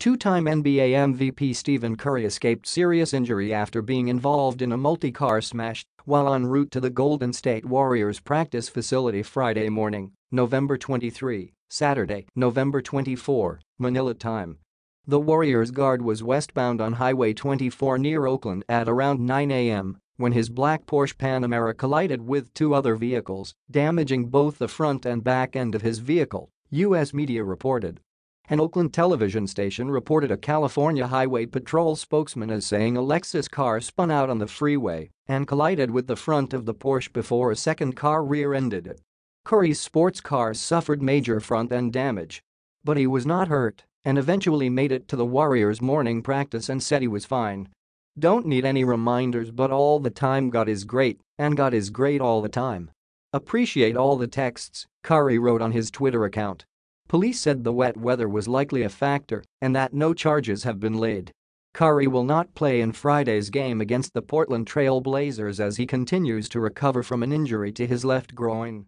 Two-time NBA MVP Stephen Curry escaped serious injury after being involved in a multi-car smash while en route to the Golden State Warriors practice facility Friday morning, November 23, Saturday, November 24, Manila time. The Warriors guard was westbound on Highway 24 near Oakland at around 9 a.m. when his black Porsche Panamera collided with two other vehicles, damaging both the front and back end of his vehicle, U.S. media reported. An Oakland television station reported a California Highway Patrol spokesman as saying Alexis' car spun out on the freeway and collided with the front of the Porsche before a second car rear-ended it. Curry's sports car suffered major front-end damage. But he was not hurt and eventually made it to the Warriors' morning practice and said he was fine. Don't need any reminders but all the time God is great and God is great all the time. Appreciate all the texts, Curry wrote on his Twitter account. Police said the wet weather was likely a factor and that no charges have been laid. Curry will not play in Friday's game against the Portland Trail Blazers as he continues to recover from an injury to his left groin.